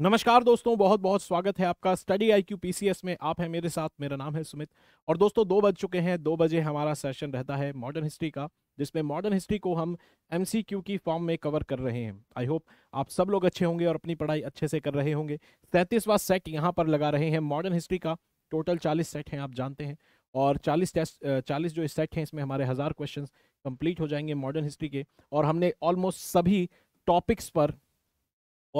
नमस्कार दोस्तों बहुत बहुत स्वागत है आपका स्टडी आई क्यू पीसीएस में आप हैं मेरे साथ मेरा नाम है सुमित और दोस्तों दो बज चुके हैं दो बजे हमारा सेशन रहता है मॉडर्न हिस्ट्री का जिसमें मॉडर्न हिस्ट्री को हम एम की फॉर्म में कवर कर रहे हैं आई होप आप सब लोग अच्छे होंगे और अपनी पढ़ाई अच्छे से कर रहे होंगे सैंतीसवा सेट यहाँ पर लगा रहे हैं मॉडर्न हिस्ट्री का टोटल चालीस सेट हैं आप जानते हैं और चालीस टेस्ट चालीस जो सेट हैं इसमें हमारे हज़ार क्वेश्चन कंप्लीट हो जाएंगे मॉडर्न हिस्ट्री के और हमने ऑलमोस्ट सभी टॉपिक्स पर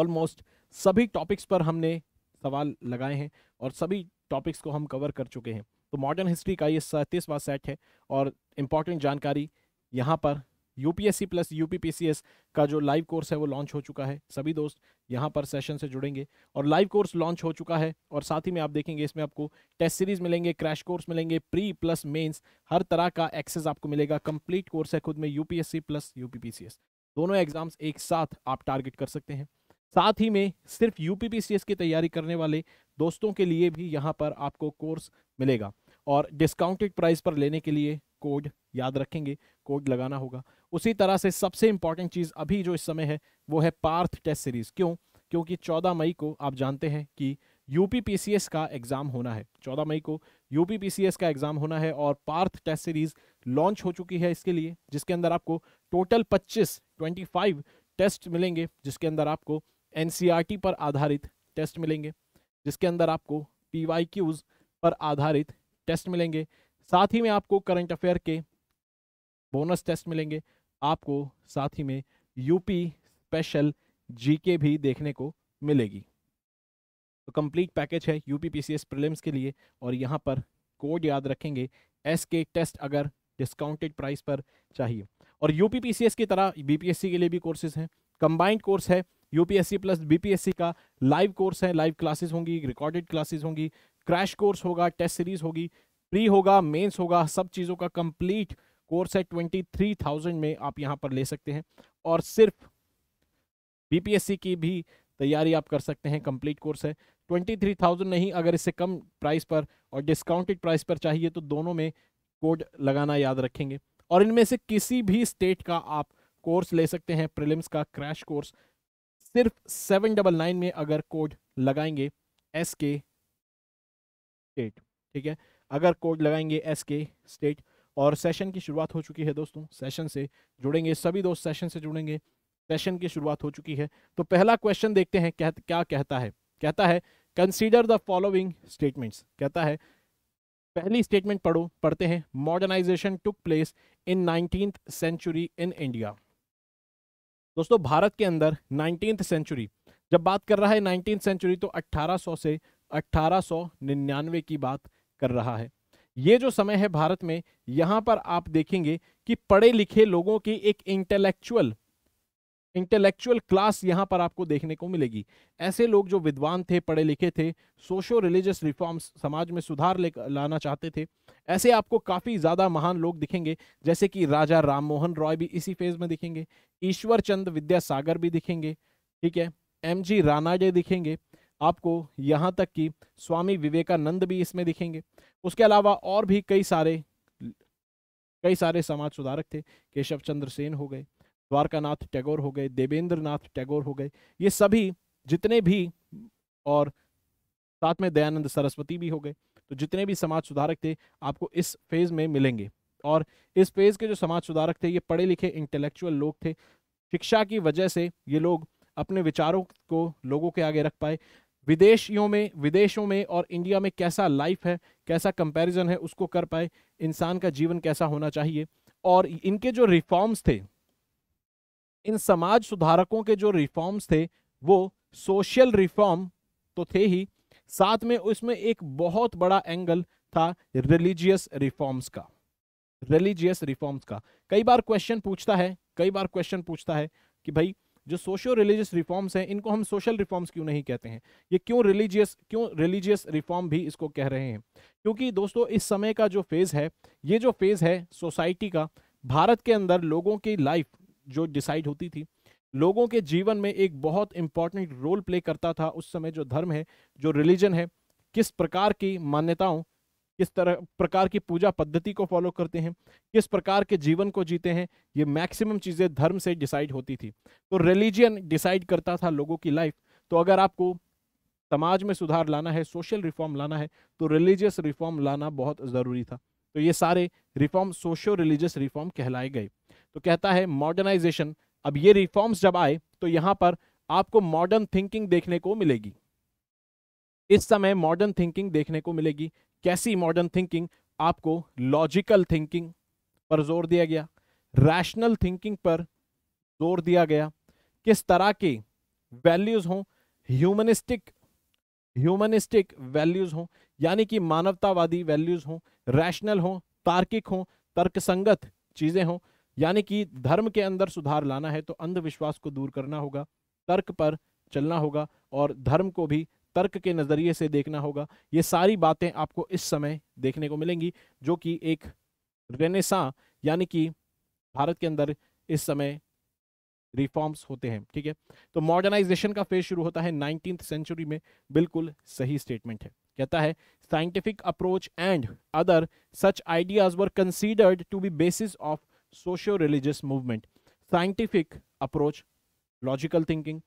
ऑलमोस्ट सभी टॉपिक्स पर हमने सवाल लगाए हैं और सभी टॉपिक्स को हम कवर कर चुके हैं तो मॉडर्न हिस्ट्री का ये सैंतीसवा सेट है और इम्पॉर्टेंट जानकारी यहाँ पर यूपीएससी प्लस यूपीपीसीएस का जो लाइव कोर्स है वो लॉन्च हो चुका है सभी दोस्त यहाँ पर सेशन से जुड़ेंगे और लाइव कोर्स लॉन्च हो चुका है और साथ ही में आप देखेंगे इसमें आपको टेस्ट सीरीज मिलेंगे क्रैश कोर्स मिलेंगे प्री प्लस मेंस हर तरह का एक्सेस आपको मिलेगा कंप्लीट कोर्स है खुद में यूपीएससी प्लस यूपीपीसीएस दोनों एग्जाम्स एक साथ आप टारगेट कर सकते हैं साथ ही में सिर्फ यू की तैयारी करने वाले दोस्तों के लिए भी यहाँ पर आपको कोर्स मिलेगा और डिस्काउंटेड प्राइस पर लेने के लिए कोड याद रखेंगे कोड लगाना होगा उसी तरह से सबसे इंपॉर्टेंट चीज़ अभी जो इस समय है वो है पार्थ टेस्ट सीरीज़ क्यों क्योंकि 14 मई को आप जानते हैं कि यूपीपीसीएस का एग्ज़ाम होना है 14 मई को यूपीपीसीएस का एग्ज़ाम होना है और पार्थ टेस्ट सीरीज़ लॉन्च हो चुकी है इसके लिए जिसके अंदर आपको टोटल 25 25 टेस्ट मिलेंगे जिसके अंदर आपको एन पर आधारित टेस्ट मिलेंगे जिसके अंदर आपको पी पर आधारित टेस्ट मिलेंगे साथ ही में आपको करंट अफेयर के बोनस टेस्ट मिलेंगे आपको साथ ही में यूपी स्पेशल जीके भी देखने को मिलेगी तो कंप्लीट पैकेज है यूपी पीसीएस प्रीलिम्स के लिए और यहाँ पर कोड याद रखेंगे एस के टेस्ट अगर डिस्काउंटेड प्राइस पर चाहिए और यूपी पीसीएस की तरह बीपीएससी के लिए भी कोर्सेज हैं कंबाइंड कोर्स है यूपीएससी प्लस बीपीएससी का लाइव कोर्स है लाइव क्लासेस होंगी रिकॉर्डेड क्लासेस होंगी क्रैश कोर्स होगा टेस्ट सीरीज होगी प्री होगा मेंस होगा सब चीज़ों का कंप्लीट कोर्स है ट्वेंटी थ्री थाउजेंड में आप यहाँ पर ले सकते हैं और सिर्फ बीपीएससी की भी तैयारी आप कर सकते हैं कंप्लीट कोर्स है ट्वेंटी थ्री थाउजेंड नहीं अगर इससे कम प्राइस पर और डिस्काउंटेड प्राइस पर चाहिए तो दोनों में कोड लगाना याद रखेंगे और इनमें से किसी भी स्टेट का आप कोर्स ले सकते हैं प्रिलिम्स का क्रैश कोर्स सिर्फ सेवन डबल नाइन में अगर कोड लगाएंगे एस के स्टेट ठीक है अगर कोड लगाएंगे एस के स्टेट और सेशन की शुरुआत हो चुकी है दोस्तों सेशन से जुड़ेंगे सभी दोस्त सेशन से जुड़ेंगे सेशन की शुरुआत हो चुकी है तो पहला क्वेश्चन देखते हैं कह, क्या कहता है कहता है कंसीडर द फॉलोइंग स्टेटमेंट्स कहता है पहली स्टेटमेंट पढ़ो पढ़ते हैं modernization took place in nineteen century in India दोस्तों भारत के अंदर नाइनटीन सेंचुरी जब बात कर रहा है नाइनटीन सेंचुरी तो 1800 से 1899 की बात कर रहा है ये जो समय है भारत में यहाँ पर आप देखेंगे कि पढ़े लिखे लोगों की एक इंटेलेक्चुअल इंटेलेक्चुअल क्लास यहाँ पर आपको देखने को मिलेगी ऐसे लोग जो विद्वान थे पढ़े लिखे थे सोशो रिलीजियस रिफॉर्म्स समाज में सुधार ले लाना चाहते थे ऐसे आपको काफ़ी ज़्यादा महान लोग दिखेंगे जैसे कि राजा राम मोहन रॉय भी इसी फेज में दिखेंगे ईश्वर चंद विद्यासागर भी दिखेंगे ठीक है एम जी रानाडे दिखेंगे आपको यहाँ तक कि स्वामी विवेकानंद भी इसमें दिखेंगे उसके अलावा और भी कई सारे कई सारे समाज सुधारक थे केशव चंद्र सेन हो गए द्वारकानाथ टैगोर हो गए देवेंद्र नाथ टैगोर हो गए ये सभी जितने भी और साथ में दयानंद सरस्वती भी हो गए तो जितने भी समाज सुधारक थे आपको इस फेज़ में मिलेंगे और इस फेज़ के जो समाज सुधारक थे ये पढ़े लिखे इंटेलेक्चुअल लोग थे शिक्षा की वजह से ये लोग अपने विचारों को लोगों के आगे रख पाए विदेशियों में विदेशों में और इंडिया में कैसा लाइफ है कैसा कंपैरिजन है उसको कर पाए इंसान का जीवन कैसा होना चाहिए और इनके जो रिफॉर्म्स थे इन समाज सुधारकों के जो रिफॉर्म्स थे वो सोशल रिफॉर्म तो थे ही साथ में उसमें एक बहुत बड़ा एंगल था रिलीजियस रिफॉर्म्स का रिलीजियस रिफॉर्म्स का कई बार क्वेश्चन पूछता है कई बार क्वेश्चन पूछता है कि भाई जो सोशियो रिलीजियस रिफॉर्म्स हैं इनको हम सोशल रिफॉर्म्स क्यों नहीं कहते हैं ये क्यों रिलीजियस क्यों रिलीजियस रिफॉर्म भी इसको कह रहे हैं क्योंकि दोस्तों इस समय का जो फेज़ है ये जो फेज़ है सोसाइटी का भारत के अंदर लोगों की लाइफ जो डिसाइड होती थी लोगों के जीवन में एक बहुत इंपॉर्टेंट रोल प्ले करता था उस समय जो धर्म है जो रिलीजन है किस प्रकार की मान्यताओं किस तरह प्रकार की पूजा पद्धति को फॉलो करते हैं किस प्रकार के जीवन को जीते हैं ये मैक्सिमम चीज़ें धर्म से डिसाइड होती थी तो रिलीजियन डिसाइड करता था लोगों की लाइफ तो अगर आपको समाज में सुधार लाना है सोशल रिफॉर्म लाना है तो रिलीजियस रिफॉर्म लाना बहुत ज़रूरी था तो ये सारे रिफॉर्म सोशो रिलीजियस रिफॉर्म कहलाए गए तो कहता है मॉडर्नाइजेशन अब ये रिफॉर्म्स जब आए तो यहां पर आपको मॉडर्न थिंकिंग देखने को मिलेगी इस समय मॉडर्न थिंकिंग देखने को मिलेगी कैसी मॉडर्न थिंकिंग आपको लॉजिकल थिंकिंग पर जोर दिया गया रैशनल थिंकिंग पर जोर दिया गया किस तरह के वैल्यूज़ हों ह्यूमनिस्टिक ह्यूमनिस्टिक वैल्यूज़ हों यानी कि मानवतावादी वैल्यूज़ हों रैशनल हों तार्किक हों तर्कसंगत चीज़ें हों यानी कि धर्म के अंदर सुधार लाना है तो अंधविश्वास को दूर करना होगा तर्क पर चलना होगा और धर्म को भी तर्क के नज़रिए से देखना होगा ये सारी बातें आपको इस समय देखने को मिलेंगी जो कि एक रेनेसा यानी कि भारत के अंदर इस समय रिफॉर्म्स होते हैं ठीक है तो मॉडर्नाइजेशन का फेज शुरू होता है नाइनटीन सेंचुरी में बिल्कुल सही स्टेटमेंट है कहता है scientific approach and other such ideas were considered to be basis of socio religious movement scientific approach logical thinking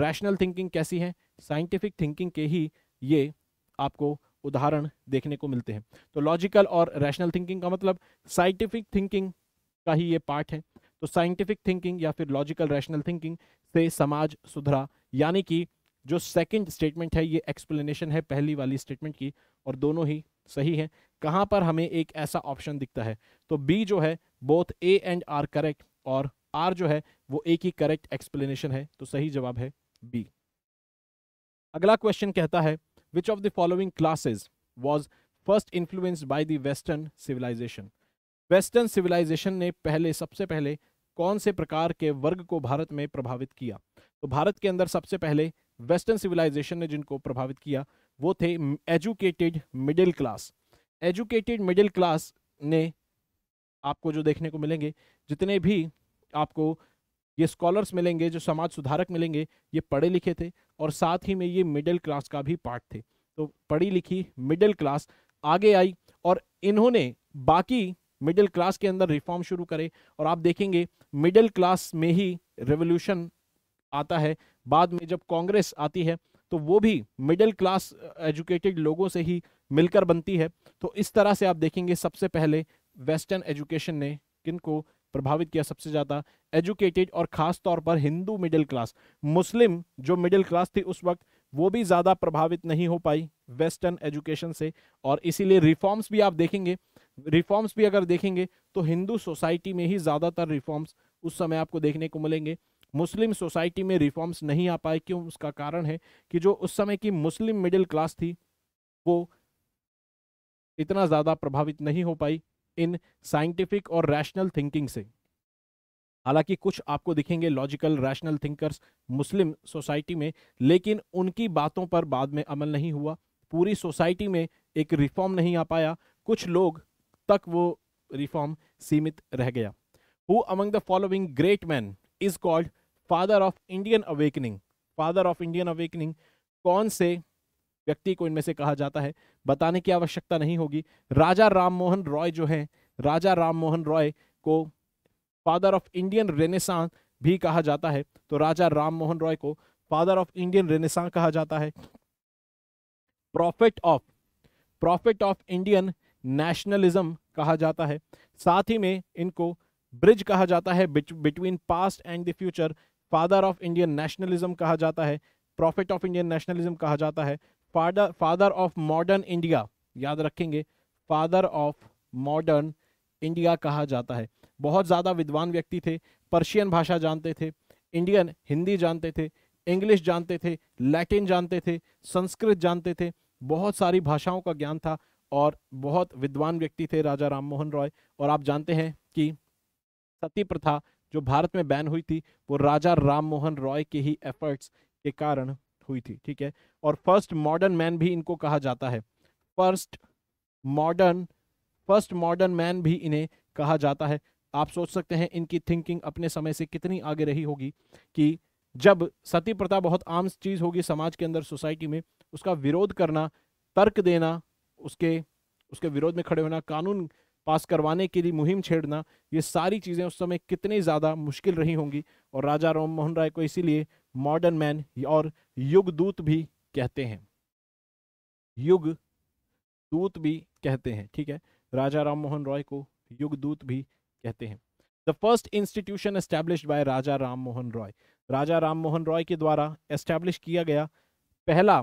rational thinking कैसी है scientific thinking के ही ये आपको उदाहरण देखने को मिलते हैं तो लॉजिकल और रैशनल थिंकिंग का मतलब साइंटिफिक थिंकिंग का ही ये पार्ट है तो साइंटिफिक थिंकिंग या फिर लॉजिकल रैशनल थिंकिंग से समाज सुधरा यानी कि जो सेकंड स्टेटमेंट है ये एक्सप्लेनेशन है पहली वाली स्टेटमेंट की और दोनों ही सही है कहाँ पर हमें एक ऐसा ऑप्शन दिखता है तो बी जो है both A and R correct और आर जो है वो ए की करेक्ट एक्सप्लेनेशन है तो सही जवाब है बी अगला क्वेश्चन कहता है which of the following classes was first influenced by western civilization western civilization ने पहले सबसे पहले कौन से प्रकार के वर्ग को भारत में प्रभावित किया तो भारत के अंदर सबसे पहले वेस्टर्न सिविलाइजेशन ने जिनको प्रभावित किया वो थे educated middle class educated middle class ने आपको जो देखने को मिलेंगे जितने भी आपको ये स्कॉलर्स मिलेंगे जो समाज सुधारक मिलेंगे ये पढ़े लिखे थे और साथ ही में ये मिडिल क्लास का भी पार्ट थे तो पढ़ी लिखी मिडिल क्लास आगे आई और इन्होंने बाकी मिडिल क्लास के अंदर रिफॉर्म शुरू करे और आप देखेंगे मिडिल क्लास में ही रेवोल्यूशन आता है बाद में जब कांग्रेस आती है तो वो भी मिडिल क्लास एजुकेटेड लोगों से ही मिलकर बनती है तो इस तरह से आप देखेंगे सबसे पहले वेस्टर्न एजुकेशन ने किन को प्रभावित किया सबसे ज़्यादा एजुकेटेड और ख़ास तौर पर हिंदू मिडिल क्लास मुस्लिम जो मिडिल क्लास थी उस वक्त वो भी ज़्यादा प्रभावित नहीं हो पाई वेस्टर्न एजुकेशन से और इसीलिए रिफॉर्म्स भी आप देखेंगे रिफॉर्म्स भी अगर देखेंगे तो हिंदू सोसाइटी में ही ज़्यादातर रिफॉर्म्स उस समय आपको देखने को मिलेंगे मुस्लिम सोसाइटी में रिफॉर्म्स नहीं आ पाए क्यों उसका कारण है कि जो उस समय की मुस्लिम मिडिल क्लास थी वो इतना ज़्यादा प्रभावित नहीं हो पाई इन साइंटिफिक और रैशनल थिंकिंग से हालांकि कुछ आपको दिखेंगे logical rational thinkers Muslim society में लेकिन उनकी बातों पर बाद में अमल नहीं हुआ पूरी सोसाइटी में एक रिफॉर्म नहीं आ पाया कुछ लोग तक वो रिफॉर्म सीमित रह गया who among the following great man is called father of Indian awakening father of Indian awakening कौन से व्यक्ति को इनमें से कहा जाता है बताने की आवश्यकता नहीं होगी राजा राम मोहन रॉय जो है राजा राम मोहन रॉय को फादर ऑफ इंडियन रेनेसां भी कहा जाता है तो राजा राम मोहन रॉय को फादर ऑफ इंडियन रेनेसां कहा जाता है prophet of prophet of Indian nationalism कहा जाता है साथ ही में इनको ब्रिज कहा जाता है between past and the future father of Indian nationalism कहा जाता है प्रॉफिट ऑफ इंडियन नेशनलिज्म कहा जाता है father father of modern India याद रखेंगे फादर ऑफ मॉडर्न इंडिया कहा जाता है बहुत ज़्यादा विद्वान व्यक्ति थे पर्शियन भाषा जानते थे इंडियन हिंदी जानते थे इंग्लिश जानते थे लैटिन जानते थे संस्कृत जानते थे बहुत सारी भाषाओं का ज्ञान था और बहुत विद्वान व्यक्ति थे राजा राममोहन रॉय और आप जानते हैं कि सती प्रथा जो भारत में बैन हुई थी वो राजा राम मोहन रॉय के ही एफर्ट्स के कारण हुई थी ठीक है और फर्स्ट मॉडर्न मैन भी इनको कहा जाता है first modern first modern man भी इन्हें कहा जाता है आप सोच सकते हैं इनकी थिंकिंग अपने समय से कितनी आगे रही होगी कि जब सती प्रथा बहुत आम चीज़ होगी समाज के अंदर सोसाइटी में उसका विरोध करना तर्क देना उसके उसके विरोध में खड़े होना कानून पास करवाने के लिए मुहिम छेड़ना ये सारी चीज़ें उस समय कितनी ज़्यादा मुश्किल रही होंगी और राजा राम मोहन राय को इसीलिए मॉडर्न मैन और युग दूत भी कहते हैं युग दूत भी कहते हैं ठीक है राजा राम मोहन रॉय को युग दूत भी कहते हैं the first institution establish by Raja Ram Mohan Roy Raja Ram Mohan Roy के द्वारा एस्टैब्लिश किया गया पहला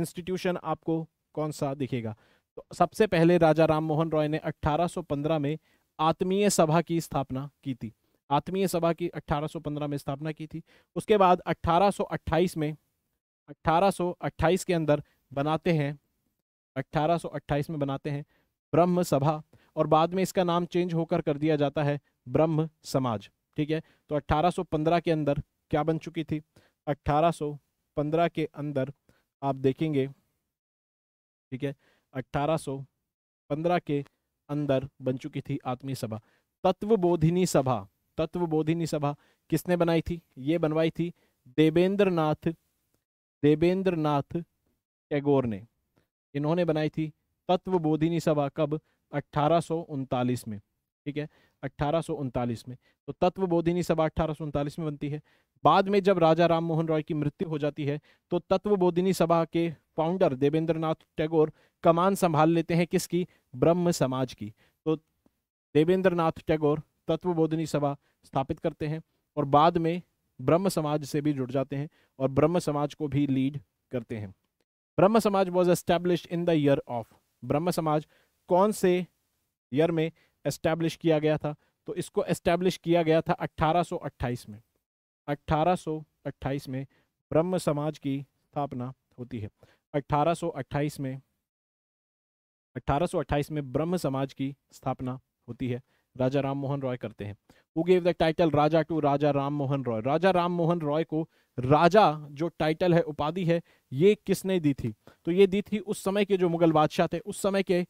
इंस्टीट्यूशन आपको कौन सा दिखेगा तो सबसे पहले राजा राम मोहन रॉय ने 1815 में आत्मीय सभा की स्थापना की थी आत्मीय सभा की 1815 में स्थापना की थी उसके बाद 1828 में 1828 के अंदर बनाते हैं 1828 में बनाते हैं ब्रह्म सभा और बाद में इसका नाम चेंज होकर कर दिया जाता है ब्रह्म समाज ठीक है तो 1815 के अंदर क्या बन चुकी थी 1815 के अंदर आप देखेंगे ठीक है 1815 के अंदर बन चुकी थी आत्मी सभा तत्वबोधिनी सभा तत्वबोधिनी सभा किसने बनाई थी ये बनवाई थी देवेंद्र नाथ देवेंद्र नाथ टैगोर ने इन्होंने बनाई थी तत्वबोधिनी सभा कब अट्ठारह में ठीक है अट्ठारह में तो तत्व बोधिनी सभा अट्ठारह में बनती है बाद में जब राजा राम मोहन रॉय की मृत्यु हो जाती है तो तत्व बोधिनी सभा के फाउंडर देवेंद्र टैगोर कमान संभाल लेते हैं किसकी ब्रह्म समाज की तो देवेंद्र टैगोर तत्व बोधिनी सभा स्थापित करते हैं और बाद में ब्रह्म समाज से भी जुड़ जाते हैं और ब्रह्म समाज को भी लीड करते हैं Brahmo Samaj was established in the year of Brahmo Samaj कौन से ईयर में एस्टैब्लिश किया गया था तो इसको एस्टैब्लिश किया गया था 1828 में 1828 में ब्रह्म समाज की स्थापना होती है 1828 में 1828 में ब्रह्म समाज की स्थापना होती है राजा राम मोहन रॉय करते हैं वो gave the title Raja to Raja Ram Mohan Roy Raja Ram Mohan Roy को राजा जो टाइटल है उपाधि है ये किसने दी थी तो ये दी थी उस समय के जो मुगल बादशाह थे उस समय के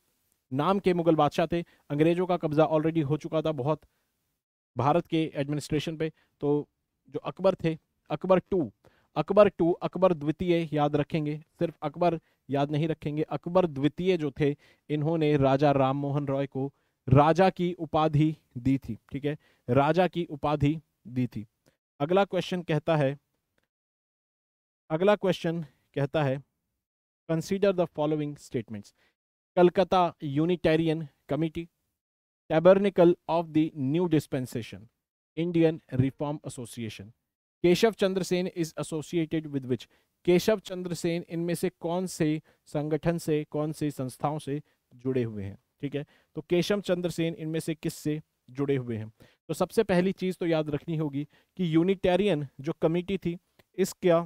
नाम के मुगल बादशाह थे अंग्रेज़ों का कब्ज़ा ऑलरेडी हो चुका था बहुत भारत के एडमिनिस्ट्रेशन पे तो जो अकबर थे अकबर टू अकबर टू अकबर द्वितीय याद रखेंगे सिर्फ अकबर याद नहीं रखेंगे अकबर द्वितीय जो थे इन्होंने राजा राम मोहन रॉय को राजा की उपाधि दी थी ठीक है राजा की उपाधि दी थी अगला क्वेश्चन कहता है अगला क्वेश्चन कहता है consider the following statements Calcutta unitarian committee tabernacle of the new dispensation Indian reform association Keshab Chandra Sen is associated with which Keshab Chandra Sen इनमें से कौन से संगठन से कौन से संस्थाओं से जुड़े हुए हैं ठीक है तो केशव चंद्र सेन इनमें से किस से जुड़े हुए हैं तो सबसे पहली चीज़ तो याद रखनी होगी कि यूनिटेरियन जो कमिटी थी इसका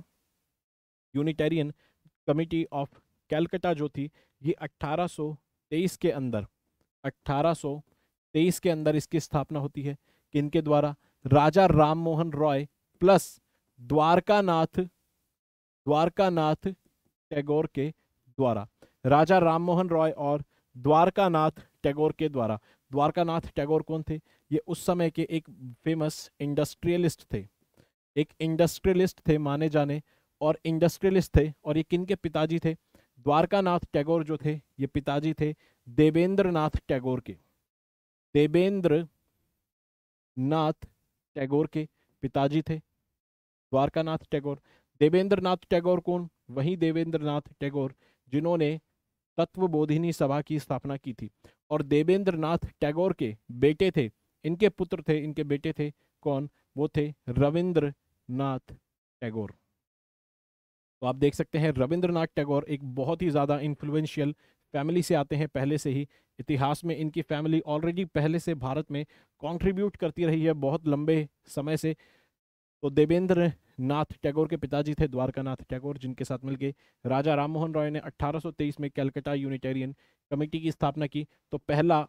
यूनिटेरियन कमिटी ऑफ कैलकटा जो थी ये 1823 के अंदर 1823 के अंदर इसकी स्थापना होती है किनके द्वारा राजा राम मोहन रॉय प्लस द्वारकानाथ द्वारकानाथ टैगोर के द्वारा राजा राम मोहन रॉय और द्वारकानाथ टैगोर के द्वारा द्वारकानाथ टैगोर कौन थे ये उस समय के एक फेमस इंडस्ट्रियलिस्ट थे एक इंडस्ट्रियलिस्ट थे माने जाने और इंडस्ट्रियलिस्ट थे और ये किन के पिताजी थे द्वारका नाथ टैगोर जो थे ये पिताजी थे देवेंद्र नाथ टैगोर के देवेंद्र नाथ टैगोर के पिताजी थे द्वारका नाथ टैगोर देवेंद्र नाथ टैगोर कौन वही देवेंद्र नाथ टैगोर जिन्होंने तत्व बोधिनी सभा की स्थापना की थी और देवेंद्र नाथ टैगोर के बेटे थे इनके पुत्र थे इनके बेटे थे कौन वो थे रविंद्र नाथ टैगोर तो आप देख सकते हैं रविंद्रनाथ टैगोर एक बहुत ही ज़्यादा इन्फ्लुएंशियल फैमिली से आते हैं पहले से ही इतिहास में इनकी फैमिली ऑलरेडी पहले से भारत में कॉन्ट्रीब्यूट करती रही है बहुत लंबे समय से तो देवेंद्र नाथ टैगोर के पिताजी थे द्वारकानाथ टैगोर जिनके साथ मिलकर राजा राममोहन रॉय ने 1823 में कैलकटा यूनिटेरियन कमेटी की स्थापना की तो पहला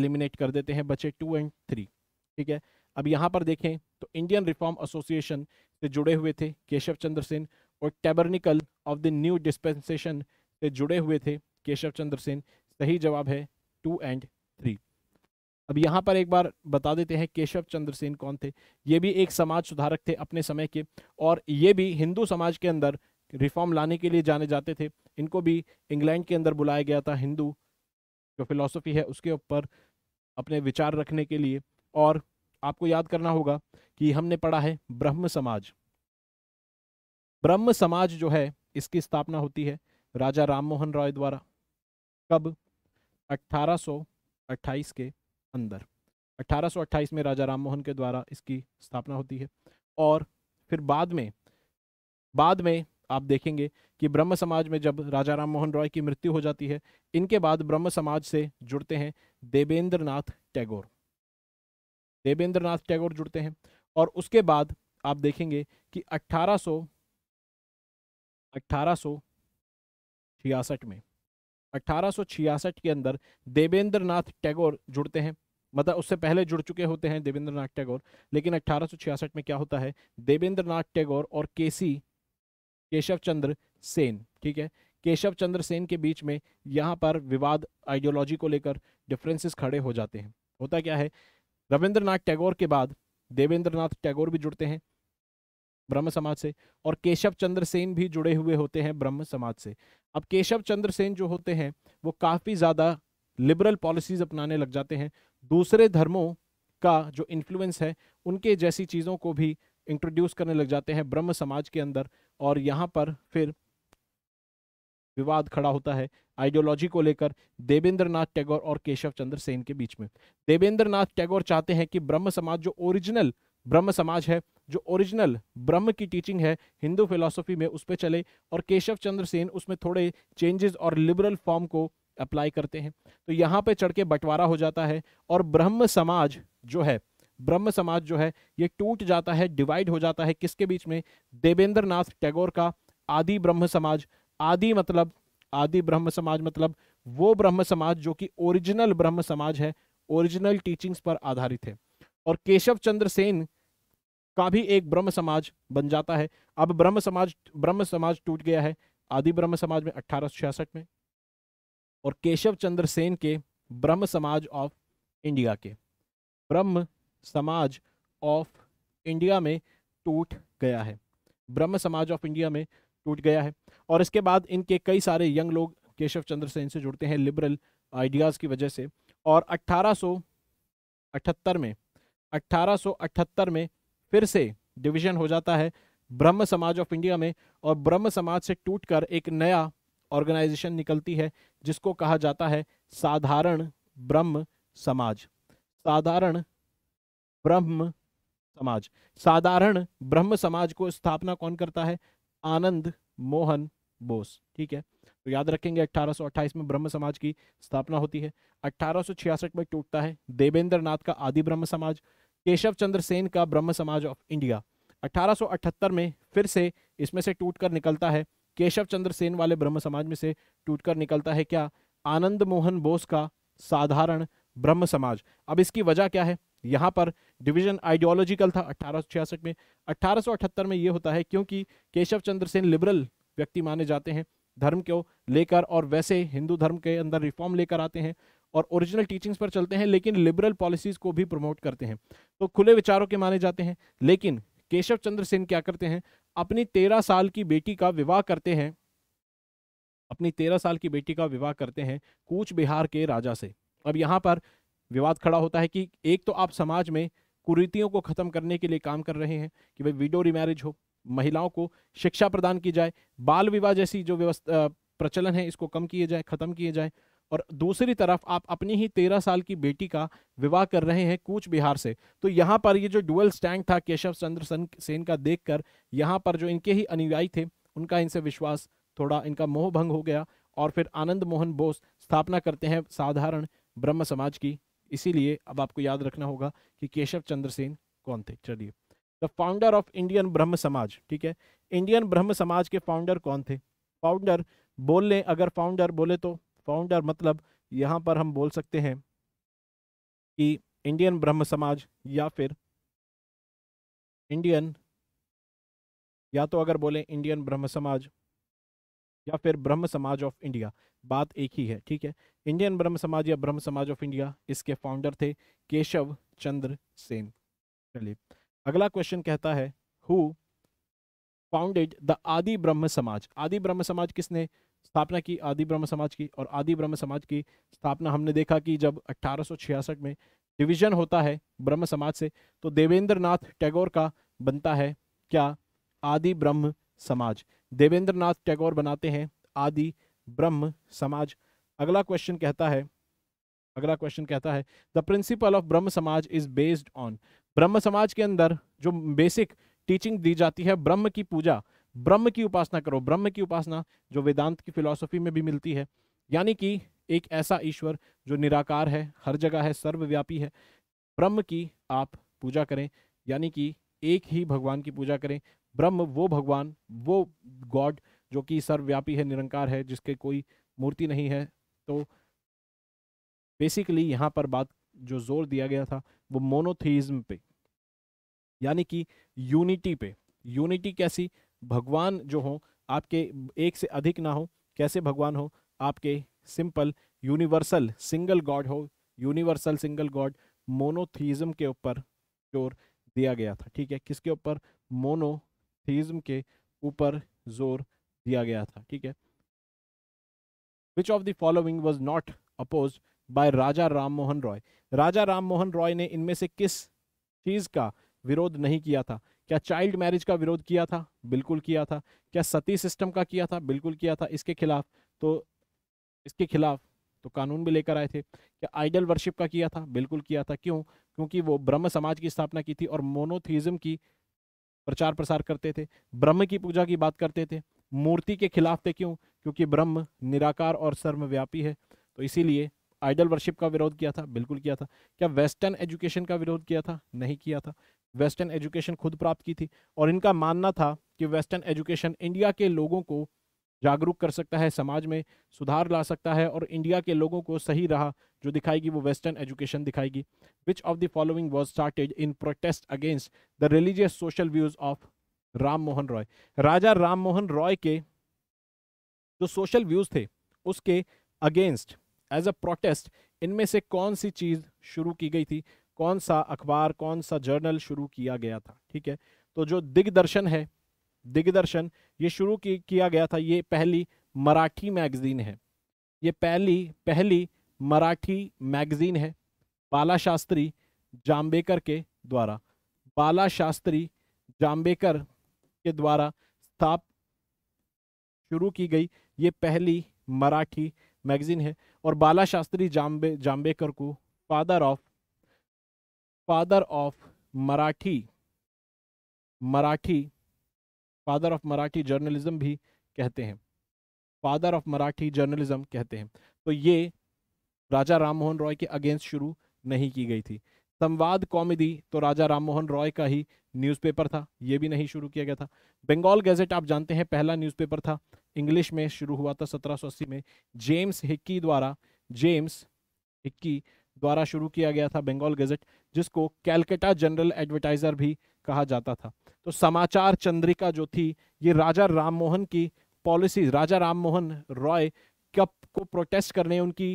एलिमिनेट कर देते हैं बचे टू एंड थ्री ठीक है अब यहाँ पर देखें तो इंडियन रिफॉर्म एसोसिएशन से जुड़े हुए थे केशव चंद्र सेन और tabernacle of the new dispensation से जुड़े हुए थे केशव चंद्र सेन सही जवाब है टू एंड थ्री अब यहाँ पर एक बार बता देते हैं केशव चंद्र सेन कौन थे ये भी एक समाज सुधारक थे अपने समय के और ये भी हिंदू समाज के अंदर रिफॉर्म लाने के लिए जाने जाते थे इनको भी इंग्लैंड के अंदर बुलाया गया था हिंदू जो फिलोसफी है उसके ऊपर अपने विचार रखने के लिए और आपको याद करना होगा कि हमने पढ़ा है ब्रह्म समाज ब्रह्म समाज जो है इसकी स्थापना होती है राजा राममोहन रॉय द्वारा कब 1828 के अंदर 1828 में राजा राममोहन के द्वारा इसकी स्थापना होती है और फिर बाद में बाद में आप देखेंगे कि ब्रह्म समाज में जब राजा राम मोहन रॉय की मृत्यु हो जाती है इनके बाद ब्रह्म समाज से जुड़ते हैं देवेंद्र नाथ टैगोर देवेंद्र नाथ टैगोर जुड़ते हैं और उसके बाद आप देखेंगे कि अट्ठारह 1866 में 1866 के अंदर देवेंद्र नाथ टैगोर जुड़ते हैं मतलब उससे पहले जुड़ चुके होते हैं देवेंद्र नाथ टैगोर लेकिन 1866 में क्या होता है देवेंद्र नाथ टैगोर और केसी केशव चंद्र सेन ठीक है केशव चंद्र सेन के बीच में यहाँ पर विवाद आइडियोलॉजी को लेकर डिफरेंसेस खड़े हो जाते हैं होता क्या है रविंद्रनाथ टैगोर के बाद देवेंद्रनाथ टैगोर भी जुड़ते हैं ब्रह्म समाज से और केशव चंद्र सेन भी जुड़े हुए होते हैं ब्रह्म समाज से अब केशव चंद्र सेन जो होते हैं वो काफ़ी ज़्यादा लिबरल पॉलिसीज अपनाने लग जाते हैं दूसरे धर्मों का जो इन्फ्लुएंस है उनके जैसी चीज़ों को भी इंट्रोड्यूस करने लग जाते हैं ब्रह्म समाज के अंदर और यहाँ पर फिर विवाद खड़ा होता है आइडियोलॉजी को लेकर देवेंद्र नाथ टैगोर और केशव चंद्र सेन के बीच में देवेंद्र नाथ टैगोर चाहते हैं कि ब्रह्म समाज जो ओरिजिनल ब्रह्म समाज है जो ओरिजिनल ब्रह्म की टीचिंग है हिंदू फिलोसफी में उस पर चले और केशव चंद्र सेन उसमें थोड़े चेंजेस और लिबरल फॉर्म को अप्लाई करते हैं तो यहाँ पे चढ़ के बंटवारा हो जाता है और ब्रह्म समाज जो है ब्रह्म समाज जो है ये टूट जाता है डिवाइड हो जाता है किसके बीच में देवेंद्र नाथ टैगोर का आदि ब्रह्म समाज आदि मतलब आदि ब्रह्म समाज मतलब वो ब्रह्म समाज जो कि ओरिजिनल ब्रह्म समाज है ओरिजिनल टीचिंग्स पर आधारित है और केशव चंद्र सेन का भी एक ब्रह्म समाज बन जाता है अब ब्रह्म समाज ब्रह्म समाज टूट गया है आदि ब्रह्म समाज में अठारह में और केशव चंद्र सेन के ब्रह्म समाज ऑफ इंडिया के ब्रह्म समाज ऑफ इंडिया में टूट गया है ब्रह्म समाज ऑफ इंडिया में टूट गया है और इसके बाद इनके कई सारे यंग लोग केशव चंद्र सेन से जुड़ते हैं लिबरल आइडियाज़ की वजह से और 1878 में 1878 में फिर से डिवीजन हो जाता है ब्रह्म समाज ऑफ इंडिया में और ब्रह्म समाज से टूटकर एक नया ऑर्गेनाइजेशन निकलती है जिसको कहा जाता है साधारण ब्रह्म समाज साधारण ब्रह्म समाज साधारण ब्रह्म समाज को स्थापना कौन करता है आनंद मोहन बोस ठीक है तो याद रखेंगे 1828 में ब्रह्म समाज की स्थापना होती है 1866 में टूटता है देवेंद्र नाथ का आदि ब्रह्म समाज केशव चंद्र सेन का ब्रह्म समाज ऑफ इंडिया 1878 में फिर से इसमें से टूट कर निकलता है केशव चंद्र सेन वाले ब्रह्म समाज में से टूट कर निकलता है क्या आनंद मोहन बोस का साधारण ब्रह्म समाज अब इसकी वजह क्या है यहाँ पर डिवीजन आइडियोलॉजिकल था अठारह में अठारह में ये होता है क्योंकि केशव चंद्र सेन लिबरल व्यक्ति माने जाते हैं धर्म को लेकर और वैसे हिंदू धर्म के अंदर रिफॉर्म लेकर आते हैं और ओरिजिनल टीचिंग्स पर चलते हैं लेकिन लिबरल पॉलिसीज को भी प्रमोट करते हैं तो खुले विचारों के माने जाते हैं लेकिन केशव चंद्र सेन क्या करते हैं अपनी तेरह साल की बेटी का विवाह करते हैं अपनी तेरह साल की बेटी का विवाह करते हैं कूच बिहार के राजा से अब यहाँ पर विवाद खड़ा होता है कि एक तो आप समाज में कुरीतियों को ख़त्म करने के लिए काम कर रहे हैं कि भाई विडो रिमैरिज हो महिलाओं को शिक्षा प्रदान की जाए बाल विवाह जैसी जो व्यवस्था प्रचलन है इसको कम किए जाए ख़त्म किए जाए और दूसरी तरफ आप अपनी ही तेरह साल की बेटी का विवाह कर रहे हैं कूच बिहार से तो यहाँ पर ये जो डुअल स्टैंड था केशव चंद्र सेन का देख कर यहाँ पर जो इनके ही अनुयायी थे उनका इनसे विश्वास थोड़ा इनका मोह भंग हो गया और फिर आनंद मोहन बोस स्थापना करते हैं साधारण ब्रह्म समाज की इसीलिए अब आपको याद रखना होगा कि केशव चंद्र सेन कौन थे चलिए द फाउंडर ऑफ इंडियन ब्रह्म समाज ठीक है इंडियन ब्रह्म समाज के फाउंडर कौन थे फाउंडर बोल लें अगर फाउंडर बोले तो फाउंडर मतलब यहाँ पर हम बोल सकते हैं कि इंडियन ब्रह्म समाज या फिर इंडियन या तो अगर बोले इंडियन ब्रह्म समाज या फिर ब्रह्म समाज ऑफ इंडिया बात एक ही है ठीक है इंडियन ब्रह्म समाज या ब्रह्म समाज ऑफ इंडिया इसके फाउंडर थे केशव चंद्र सेन चलिए अगला क्वेश्चन कहता है हु फाउंडेड द आदि ब्रह्म समाज आदि ब्रह्म समाज किसने स्थापना की आदि ब्रह्म समाज की और आदि ब्रह्म समाज की स्थापना हमने देखा कि जब 1866 में डिवीजन होता है ब्रह्म समाज से तो देवेंद्र टैगोर का बनता है क्या आदि ब्रह्म समाज देवेंद्र नाथ टैगोर बनाते हैं आदि ब्रह्म समाज अगला क्वेश्चन कहता है अगला क्वेश्चन कहता है द प्रिंसिपल ऑफ ब्रह्म समाज इज बेस्ड ऑन ब्रह्म समाज के अंदर जो बेसिक टीचिंग दी जाती है ब्रह्म की पूजा ब्रह्म की उपासना करो ब्रह्म की उपासना जो वेदांत की फिलॉसफी में भी मिलती है यानी कि एक ऐसा ईश्वर जो निराकार है हर जगह है सर्वव्यापी है ब्रह्म की आप पूजा करें यानी कि एक ही भगवान की पूजा करें ब्रह्म वो भगवान वो गॉड जो कि सर्वव्यापी है निरंकार है जिसके कोई मूर्ति नहीं है तो बेसिकली यहाँ पर बात जो जोर दिया गया था वो मोनोथीज्म पे यानी कि यूनिटी पे यूनिटी कैसी भगवान जो हो आपके एक से अधिक ना हो कैसे भगवान हो आपके सिंपल यूनिवर्सल सिंगल गॉड हो यूनिवर्सल सिंगल गॉड मोनोथीज्म के ऊपर जोर दिया गया था ठीक है किसके ऊपर मोनोथीज्म के ऊपर जोर दिया गया था ठीक है which of the following was not oppose by Raja Ram Mohan Roy Raja Ram Mohan Roy ने इनमें से किस चीज़ का विरोध नहीं किया था क्या चाइल्ड मैरिज का विरोध किया था बिल्कुल किया था क्या सती सिस्टम का किया था बिल्कुल किया था इसके खिलाफ तो इसके खिलाफ तो कानून भी लेकर आए थे क्या आइडल वर्शिप का किया था बिल्कुल किया था क्यों क्योंकि वो ब्रह्म समाज की स्थापना की थी और मोनोथिज्म की प्रचार प्रसार करते थे ब्रह्म की पूजा की बात करते थे मूर्ति के खिलाफ थे क्यों क्योंकि ब्रह्म निराकार और सर्वव्यापी है तो इसीलिए आइडल वर्शिप का विरोध किया था बिल्कुल किया था क्या वेस्टर्न एजुकेशन का विरोध किया था नहीं किया था वेस्टर्न एजुकेशन खुद प्राप्त की थी और इनका मानना था कि वेस्टर्न एजुकेशन इंडिया के लोगों को जागरूक कर सकता है समाज में सुधार ला सकता है और इंडिया के लोगों को सही राह जो दिखाएगी वो वेस्टर्न एजुकेशन दिखाएगी which of the following was started in protest against the religious social views of Ram Mohan Roy Raja Ram Mohan Roy के जो सोशल व्यूज थे उसके अगेंस्ट एज अ प्रोटेस्ट इनमें से कौन सी चीज़ शुरू की गई थी कौन सा अखबार कौन सा जर्नल शुरू किया गया था ठीक है तो जो दिग्दर्शन है दिग्दर्शन ये शुरू की, किया गया था ये पहली मराठी मैगजीन है ये पहली पहली मराठी मैगजीन है बाला शास्त्री जाम्बेकर के द्वारा बाला शास्त्री जाम्बेकर के द्वारा स्थाप शुरू की गई ये पहली मराठी मैगजीन है और बाला शास्त्री जाम्बे जाम्बेकर को father of father of Marathi Marathi father of Marathi journalism भी कहते हैं फादर ऑफ मराठी जर्नलिज्म कहते हैं तो ये राजा राममोहन रॉय के अगेंस्ट शुरू नहीं की गई थी संवाद कॉमेडी तो राजा राममोहन रॉय का ही न्यूज़पेपर था ये भी नहीं शुरू किया गया था बंगाल गैजेट आप जानते हैं पहला न्यूज़पेपर था इंग्लिश में शुरू हुआ था 1780 में जेम्स हिक्की द्वारा जेम्स हिक्की द्वारा शुरू किया गया था बंगाल गज़ेट जिसको कैलकटा जनरल एडवर्टाइज़र भी कहा जाता था तो समाचार चंद्रिका जो थी ये राजा राममोहन की पॉलिसी राजा राममोहन रॉय कप को प्रोटेस्ट करने उनकी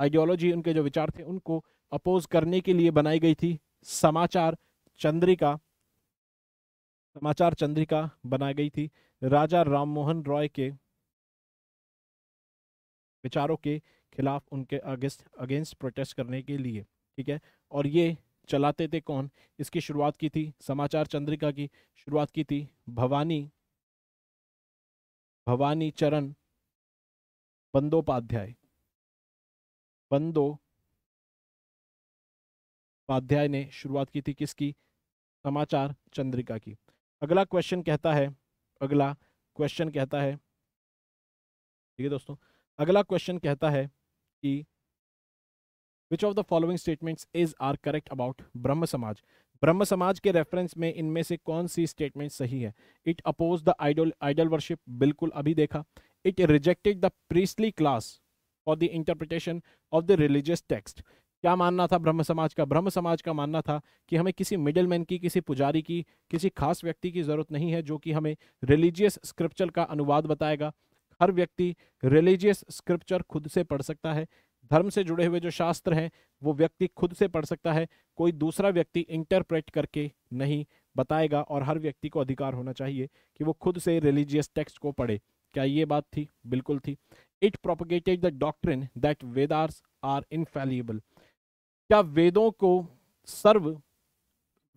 आइडियोलॉजी उनके जो विचार थे उनको अपोज करने के लिए बनाई गई थी समाचार चंद्रिका समाचार चंद्रिका बनाई गई थी राजा राममोहन रॉय के विचारों के खिलाफ उनके अगेंस्ट अगेंस्ट प्रोटेस्ट करने के लिए ठीक है और ये चलाते थे कौन इसकी शुरुआत की थी समाचार चंद्रिका की शुरुआत की थी भवानी भवानी चरण बंदोपाध्याय बंदोपाध्याय ने शुरुआत की थी किसकी समाचार चंद्रिका की अगला क्वेश्चन कहता है अगला क्वेश्चन कहता है ठीक है दोस्तों अगला क्वेश्चन कहता है कि which of the following statements is are correct about Brahmo Samaj ब्रह्म समाज के रेफरेंस में इनमें से कौन सी स्टेटमेंट सही है it oppose the idol idol worship बिल्कुल अभी देखा it rejected the priestly class for the interpretation of the religious text क्या मानना था ब्रह्म समाज का ब्रह्म समाज का मानना था कि हमें किसी मिडिल मैन की किसी पुजारी की किसी खास व्यक्ति की ज़रूरत नहीं है जो कि हमें रिलीजियस स्क्रिप्चर का अनुवाद बताएगा हर व्यक्ति रिलीजियस स्क्रिप्चर खुद से पढ़ सकता है धर्म से जुड़े हुए जो शास्त्र हैं वो व्यक्ति खुद से पढ़ सकता है कोई दूसरा व्यक्ति इंटरप्रेट करके नहीं बताएगा और हर व्यक्ति को अधिकार होना चाहिए कि वो खुद से रिलीजियस टेक्स्ट को पढ़े क्या ये बात थी बिल्कुल थी it propagated the doctrine that Vedas are infallible क्या वेदों को सर्व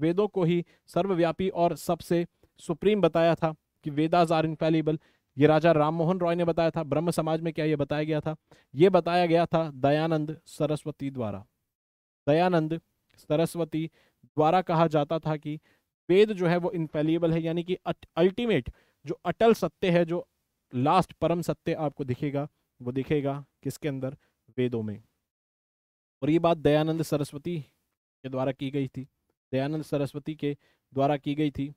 वेदों को ही सर्वव्यापी और सबसे सुप्रीम बताया था कि वेदाज आर इनफेलिबल ये राजा राममोहन रॉय ने बताया था ब्रह्म समाज में क्या ये बताया गया था ये बताया गया था दयानंद सरस्वती द्वारा दयानंद सरस्वती द्वारा कहा जाता था कि वेद जो है वो इनफेलिएबल है यानी कि अल्टीमेट जो अटल सत्य है जो लास्ट परम सत्य आपको दिखेगा वो दिखेगा किसके अंदर वेदों में और ये बात दयानंद सरस्वती के द्वारा की गई थी दयानंद सरस्वती के द्वारा की गई थी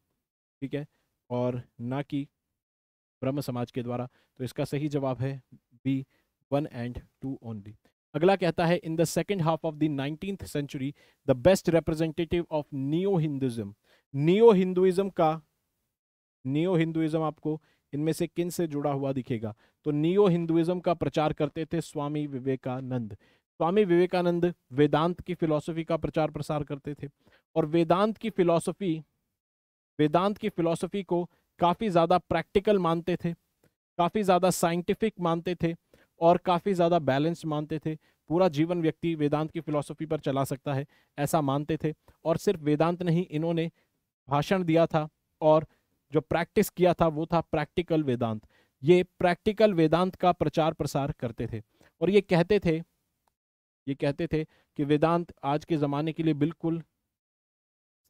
ठीक है और ना कि ब्रह्म समाज के द्वारा तो इसका सही जवाब है B one and two only अगला कहता है in the second half of the nineteen century the best representative of neo Hinduism neo Hinduism का नियो हिंदुइज्म आपको इनमें से किन से जुड़ा हुआ दिखेगा तो नियो हिंदुइज्म का प्रचार करते थे स्वामी विवेकानंद स्वामी विवेकानंद वेदांत की फिलॉसफी का प्रचार प्रसार करते थे और वेदांत की फिलॉसफी वेदांत की फिलॉसफी को काफ़ी ज़्यादा प्रैक्टिकल मानते थे काफ़ी ज़्यादा साइंटिफिक मानते थे और काफ़ी ज़्यादा बैलेंस मानते थे पूरा जीवन व्यक्ति वेदांत की फिलॉसफी पर चला सकता है ऐसा मानते थे और सिर्फ वेदांत नहीं इन्होंने भाषण दिया था और जो प्रैक्टिस किया था वो था प्रैक्टिकल वेदांत ये प्रैक्टिकल वेदांत का प्रचार प्रसार करते थे और ये कहते थे ये कहते थे कि वेदांत आज के ज़माने के लिए बिल्कुल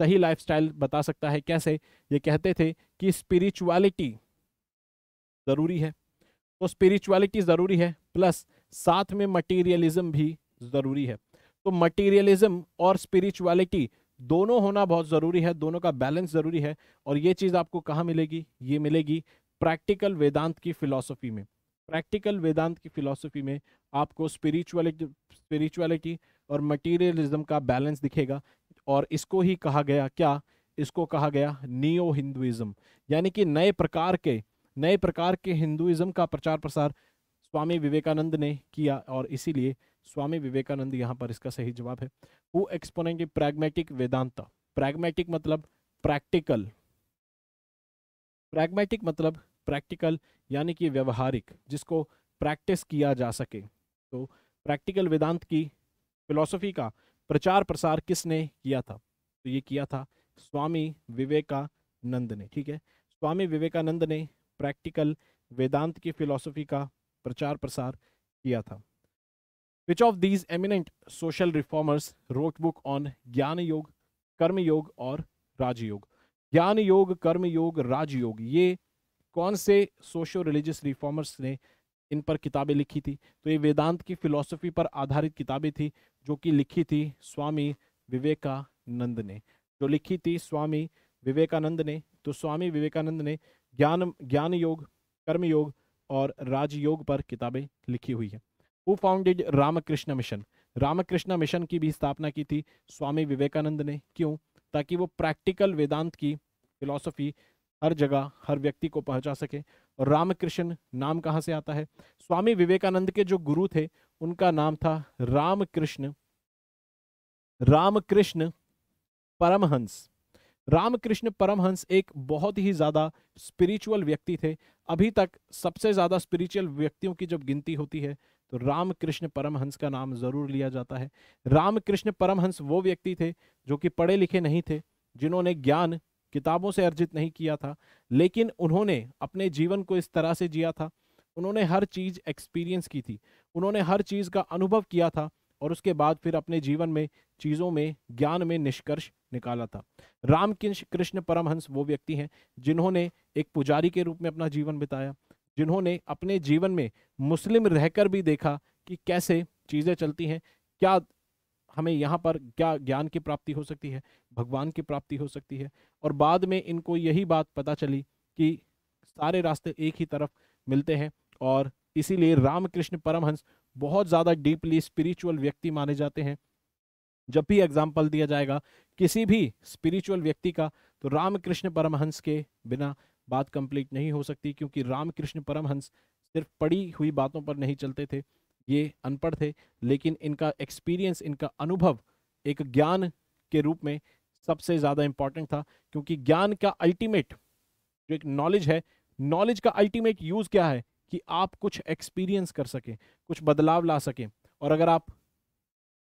सही लाइफस्टाइल बता सकता है कैसे ये कहते थे कि स्पिरिचुअलिटी ज़रूरी है तो स्पिरिचुअलिटी ज़रूरी है प्लस साथ में मटेरियलिज्म भी ज़रूरी है तो मटेरियलिज्म और स्पिरिचुअलिटी दोनों होना बहुत ज़रूरी है दोनों का बैलेंस ज़रूरी है और ये चीज़ आपको कहाँ मिलेगी ये मिलेगी प्रैक्टिकल वेदांत की फिलोसफी में प्रैक्टिकल वेदांत की फिलोसफी में आपको स्पिरिचुअलिटी स्पिरिचुअलिटी और मटेरियलिज्म का बैलेंस दिखेगा और इसको ही कहा गया क्या इसको कहा गया नियो हिंदुइज्म यानी कि नए प्रकार के नए प्रकार के हिंदुइज्म का प्रचार प्रसार स्वामी विवेकानंद ने किया और इसीलिए स्वामी विवेकानंद यहाँ पर इसका सही जवाब है वो एक्सपोनेंट प्रैग्मेटिक वेदांत प्रैग्मेटिक मतलब प्रैक्टिकल प्रैग्मेटिक मतलब प्रैक्टिकल यानी कि व्यवहारिक जिसको प्रैक्टिस किया जा सके तो प्रैक्टिकल वेदांत की फिलॉसफी का प्रचार प्रसार किसने किया था तो ये किया था स्वामी विवेकानंद ने ठीक है स्वामी विवेकानंद ने प्रैक्टिकल वेदांत की फिलॉसफी का प्रचार प्रसार किया था which of these eminent social reformers wrote book on Jnana Yoga कर्म योग और राजयोग ज्ञान योग कर्म योग राजयोग ये कौन से सोशो रिलीजियस रिफॉर्मर्स ने इन पर किताबें लिखी थी तो ये वेदांत की फिलॉसफी पर आधारित किताबें थी जो कि लिखी थी स्वामी विवेकानंद ने जो लिखी थी स्वामी विवेकानंद ने तो स्वामी विवेकानंद ने ज्ञान ज्ञान योग कर्म योग और राजयोग पर किताबें लिखी हुई है वो founded Ramakrishna Mission Ramakrishna Mission की भी स्थापना की थी स्वामी विवेकानंद ने क्यों ताकि वो प्रैक्टिकल वेदांत की फिलॉसफी हर जगह हर व्यक्ति को पहुंचा सके और रामकृष्ण नाम कहाँ से आता है स्वामी विवेकानंद के जो गुरु थे उनका नाम था रामकृष्ण रामकृष्ण परमहंस रामकृष्ण परमहंस एक बहुत ही ज़्यादा स्पिरिचुअल व्यक्ति थे अभी तक सबसे ज़्यादा स्पिरिचुअल व्यक्तियों की जब गिनती होती है तो रामकृष्ण परमहंस का नाम ज़रूर लिया जाता है रामकृष्ण परमहंस वो व्यक्ति थे जो कि पढ़े लिखे नहीं थे जिन्होंने ज्ञान किताबों से अर्जित नहीं किया था लेकिन उन्होंने अपने जीवन को इस तरह से जिया था उन्होंने हर चीज़ एक्सपीरियंस की थी उन्होंने हर चीज़ का अनुभव किया था और उसके बाद फिर अपने जीवन में चीज़ों में ज्ञान में निष्कर्ष निकाला था राम कृष्ण परमहंस वो व्यक्ति हैं जिन्होंने एक पुजारी के रूप में अपना जीवन बिताया जिन्होंने अपने जीवन में मुस्लिम रहकर भी देखा कि कैसे चीज़ें चलती हैं क्या हमें यहाँ पर क्या ज्ञान की प्राप्ति हो सकती है भगवान की प्राप्ति हो सकती है और बाद में इनको यही बात पता चली कि सारे रास्ते एक ही तरफ मिलते हैं और इसीलिए रामकृष्ण परमहंस बहुत ज़्यादा डीपली स्पिरिचुअल व्यक्ति माने जाते हैं जब भी एग्जाम्पल दिया जाएगा किसी भी स्पिरिचुअल व्यक्ति का तो रामकृष्ण परमहंस के बिना बात कंप्लीट नहीं हो सकती क्योंकि रामकृष्ण परमहंस सिर्फ पढ़ी हुई बातों पर नहीं चलते थे ये अनपढ़ थे लेकिन इनका एक्सपीरियंस इनका अनुभव एक ज्ञान के रूप में सबसे ज़्यादा इम्पॉर्टेंट था क्योंकि ज्ञान का अल्टीमेट जो एक नॉलेज है नॉलेज का अल्टीमेट यूज़ क्या है कि आप कुछ एक्सपीरियंस कर सकें कुछ बदलाव ला सकें और अगर आप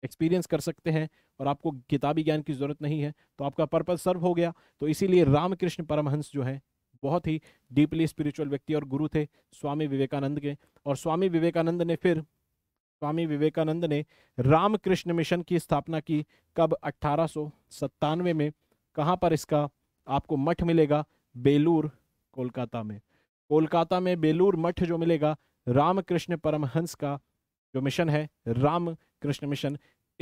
एक्सपीरियंस कर सकते हैं और आपको किताबी ज्ञान की ज़रूरत नहीं है तो आपका पर्पज़ सर्व हो गया तो इसीलिए रामकृष्ण परमहंस जो है बहुत ही डीपली स्पिरिचुअल व्यक्ति और गुरु थे स्वामी विवेकानंद के और स्वामी विवेकानंद ने फिर स्वामी विवेकानंद ने रामकृष्ण मिशन की स्थापना की कब अट्ठारह में कहाँ पर इसका आपको मठ मिलेगा बेलूर कोलकाता में कोलकाता में बेलूर मठ जो मिलेगा रामकृष्ण परमहंस का जो मिशन है राम कृष्ण मिशन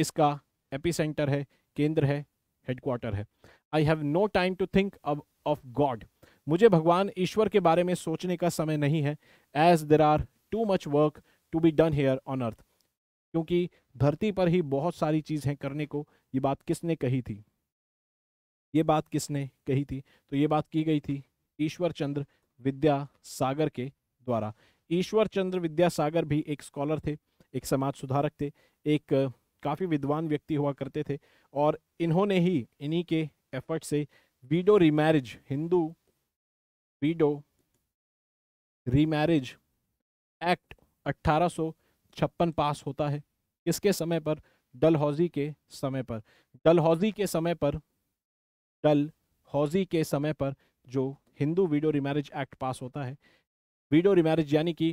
इसका एपिसेंटर है केंद्र है हेडक्वार्टर है I have no time to think अब ऑफ गॉड मुझे भगवान ईश्वर के बारे में सोचने का समय नहीं है as there are too much work to be done here on earth क्योंकि धरती पर ही बहुत सारी चीज है करने को ये बात किसने कही थी ये बात किसने कही थी तो ये बात की गई थी ईश्वर चंद्र विद्या सागर के द्वारा ईश्वर चंद्र विद्यासागर भी एक स्कॉलर थे एक समाज सुधारक थे एक काफ़ी विद्वान व्यक्ति हुआ करते थे और इन्होंने ही इन्हीं के एफर्ट से widow remarriage Hindu widow remarriage act अट्ठारह छप्पन पास होता है किसके समय पर डलहौजी के समय पर डलहौजी के समय पर डल हौजी के समय पर जो Hindu widow remarriage act pass होता है वीडो रिमैरिज यानी कि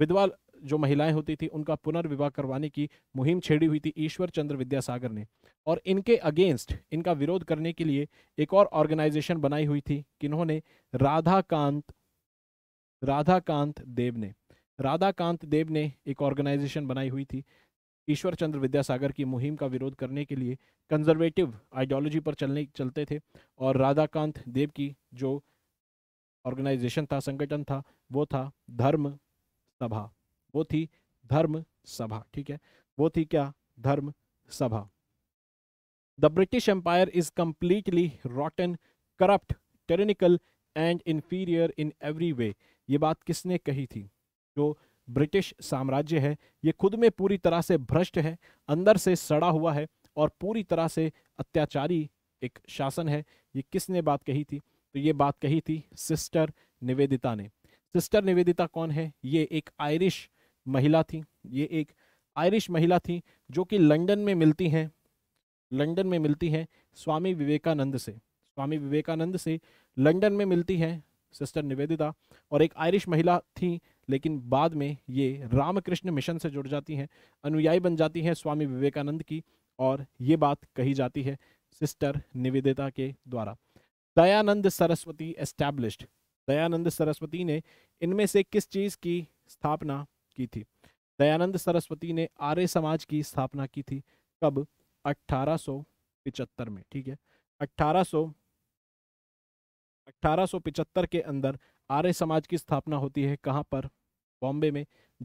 विधवा जो महिलाएं होती थी उनका पुनर्विवाह करवाने की मुहिम छेड़ी हुई थी ईश्वर चंद्र विद्यासागर ने और इनके अगेंस्ट इनका विरोध करने के लिए एक और ऑर्गेनाइजेशन बनाई हुई थी किन्होंने राधाकांत राधाकांत देव ने राधाकांत देव ने एक ऑर्गेनाइजेशन बनाई हुई थी ईश्वर चंद्र विद्यासागर की मुहिम का विरोध करने के लिए कंजर्वेटिव आइडियोलॉजी पर चलने चलते थे और राधाकांत देव की जो ऑर्गेनाइजेशन था संगठन था वो था धर्म सभा वो थी धर्म सभा ठीक है वो थी क्या Dharma Sabha the British empire is completely rotten corrupt tyrannical and inferior in every way ये बात किसने कही थी जो ब्रिटिश साम्राज्य है ये खुद में पूरी तरह से भ्रष्ट है अंदर से सड़ा हुआ है और पूरी तरह से अत्याचारी एक शासन है ये किसने बात कही थी तो ये बात कही थी सिस्टर निवेदिता ने सिस्टर निवेदिता कौन है ये एक आयरिश महिला थी ये एक आयरिश महिला थी जो कि लंदन में मिलती हैं लंदन में मिलती हैं स्वामी विवेकानंद से स्वामी विवेकानंद से लंदन में मिलती हैं सिस्टर निवेदिता और एक आयरिश महिला थी लेकिन बाद में ये रामकृष्ण मिशन से जुड़ जाती हैं अनुयायी बन जाती हैं स्वामी विवेकानंद की और ये बात कही जाती है सिस्टर निवेदिता के द्वारा दयानंद सरस्वती एस्टैब्लिश्ड दयानंद सरस्वती ने इनमें से किस चीज़ की स्थापना की थी दयानंद सरस्वती ने आर्य समाज की स्थापना की थी कब अठारह में ठीक है अठारह 1875 के अंदर आर्य समाज की स्थापना होती है कहाँ पर बॉम्बे में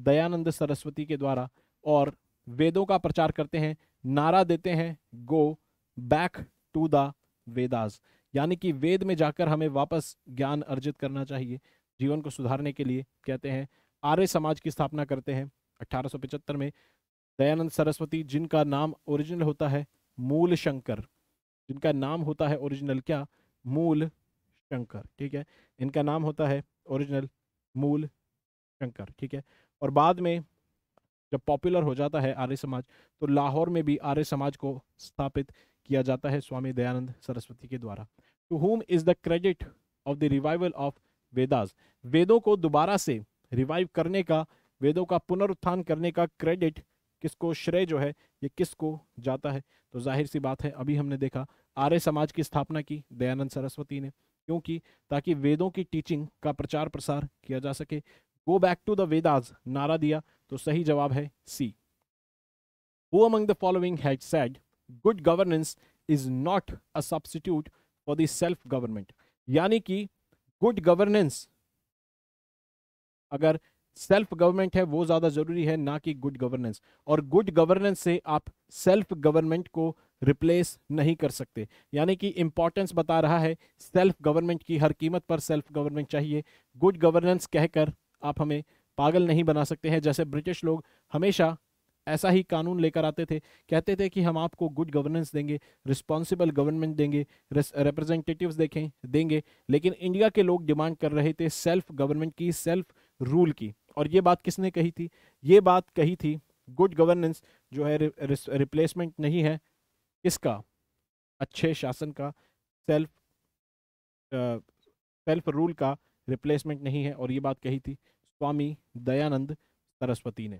दयानंद सरस्वती के द्वारा और वेदों का प्रचार करते हैं नारा देते हैं go back to the Vedas यानी कि वेद में जाकर हमें वापस ज्ञान अर्जित करना चाहिए जीवन को सुधारने के लिए कहते हैं आर्य समाज की स्थापना करते हैं 1875 में दयानंद सरस्वती जिनका नाम ओरिजिनल होता है मूल शंकर जिनका नाम होता है ओरिजिनल क्या मूल शंकर ठीक है इनका नाम होता है ओरिजिनल मूल शंकर ठीक है और बाद में जब पॉपुलर हो जाता है आर्य समाज तो लाहौर में भी आर्य समाज को स्थापित किया जाता है स्वामी दयानंद सरस्वती के द्वारा to whom is the credit of the revival of Vedas वेदों को दोबारा से रिवाइव करने का वेदों का पुनरुत्थान करने का क्रेडिट किसको श्रेय जो है ये किसको जाता है तो जाहिर सी बात है अभी हमने देखा आर्य समाज की स्थापना की दयानंद सरस्वती ने क्योंकि ताकि वेदों की टीचिंग का प्रचार प्रसार किया जा सके go back to the Vedas नारा दिया तो सही जवाब है C who among the following has said good governance is not a substitute for the self government यानी कि गुड गवर्नेंस अगर सेल्फ गवर्नमेंट है वो ज़्यादा ज़रूरी है ना कि गुड गवर्नेंस और गुड गवर्नेंस से आप सेल्फ गवर्नमेंट को रिप्लेस नहीं कर सकते यानी कि इंपॉर्टेंस बता रहा है सेल्फ गवर्नमेंट की हर कीमत पर सेल्फ गवर्नमेंट चाहिए गुड गवर्नेंस कहकर आप हमें पागल नहीं बना सकते हैं जैसे ब्रिटिश लोग हमेशा ऐसा ही कानून लेकर आते थे कहते थे कि हम आपको गुड गवर्नेंस देंगे रिस्पॉन्सिबल गवर्नमेंट देंगे रिप्रेजेंटेटिव देखें देंगे लेकिन इंडिया के लोग डिमांड कर रहे थे सेल्फ गवर्नमेंट की सेल्फ रूल की और ये बात किसने कही थी ये बात कही थी गुड गवर्नेंस जो है रिप्लेसमेंट नहीं है किसका अच्छे शासन का सेल्फ सेल्फ रूल का रिप्लेसमेंट नहीं है और ये बात कही थी स्वामी दयानंद सरस्वती ने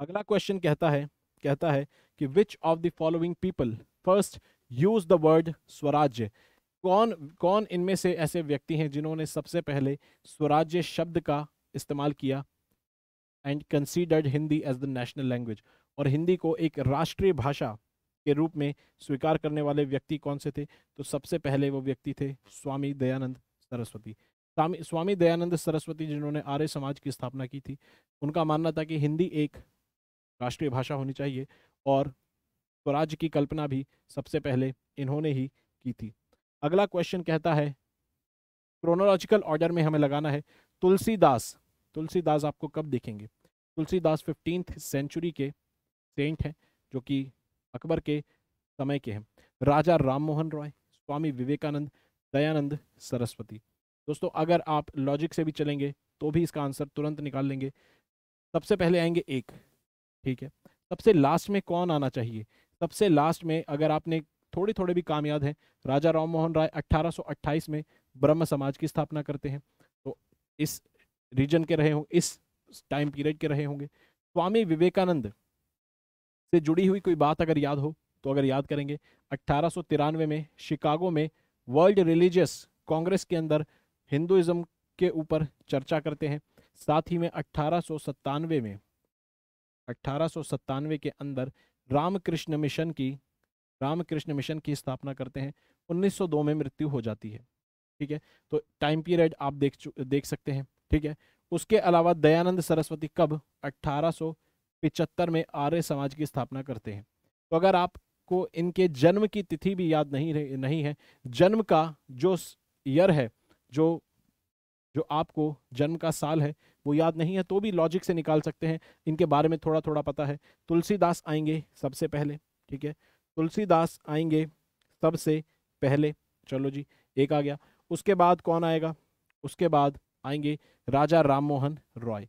अगला क्वेश्चन कहता है कहता है कि which of the following people first use the word Swarajya कौन कौन इनमें से ऐसे व्यक्ति हैं जिन्होंने सबसे पहले स्वराज्य शब्द का इस्तेमाल किया and considered Hindi as the national language और हिंदी को एक राष्ट्रीय भाषा के रूप में स्वीकार करने वाले व्यक्ति कौन से थे तो सबसे पहले वो व्यक्ति थे स्वामी दयानंद सरस्वती स्वामी दयानंद सरस्वती जिन्होंने आर्य समाज की स्थापना की थी उनका मानना था कि हिंदी एक राष्ट्रीय भाषा होनी चाहिए और स्वराज की कल्पना भी सबसे पहले इन्होंने ही की थी अगला क्वेश्चन कहता है क्रोनोलॉजिकल ऑर्डर में हमें लगाना है तुलसीदास तुलसीदास आपको कब देखेंगे तुलसीदास फिफ्टीन सेंचुरी के सेंट हैं जो कि अकबर के समय के हैं राजा राम मोहन रॉय स्वामी विवेकानंद दयानंद सरस्वती दोस्तों अगर आप लॉजिक से भी चलेंगे तो भी इसका आंसर तुरंत निकाल लेंगे सबसे पहले आएंगे एक ठीक है सबसे लास्ट में कौन आना चाहिए सबसे लास्ट में अगर आपने थोड़े थोड़े भी कामयाब हैं राजा राम मोहन राय 1828 में ब्रह्म समाज की स्थापना करते हैं तो इस रीजन के रहे हों इस टाइम पीरियड के रहे होंगे स्वामी विवेकानंद से जुड़ी हुई कोई बात अगर याद हो तो अगर याद करेंगे अट्ठारह में शिकागो में वर्ल्ड रिलीजियस कांग्रेस के अंदर हिंदुज़म के ऊपर चर्चा करते हैं साथ ही में अट्ठारह में अट्ठारह के अंदर रामकृष्ण मिशन की रामकृष्ण मिशन की स्थापना करते हैं 1902 में मृत्यु हो जाती है ठीक है तो टाइम पीरियड आप देख देख सकते हैं ठीक है उसके अलावा दयानंद सरस्वती कब अट्ठारह पिचहत्तर में आर्य समाज की स्थापना करते हैं तो अगर आपको इनके जन्म की तिथि भी याद नहीं रहे नहीं है जन्म का जो ईयर है जो जो आपको जन्म का साल है वो याद नहीं है तो भी लॉजिक से निकाल सकते हैं इनके बारे में थोड़ा थोड़ा पता है तुलसीदास आएंगे सबसे पहले ठीक है तुलसीदास आएंगे सबसे पहले चलो जी एक आ गया उसके बाद कौन आएगा उसके बाद आएंगे राजा राम मोहन रॉय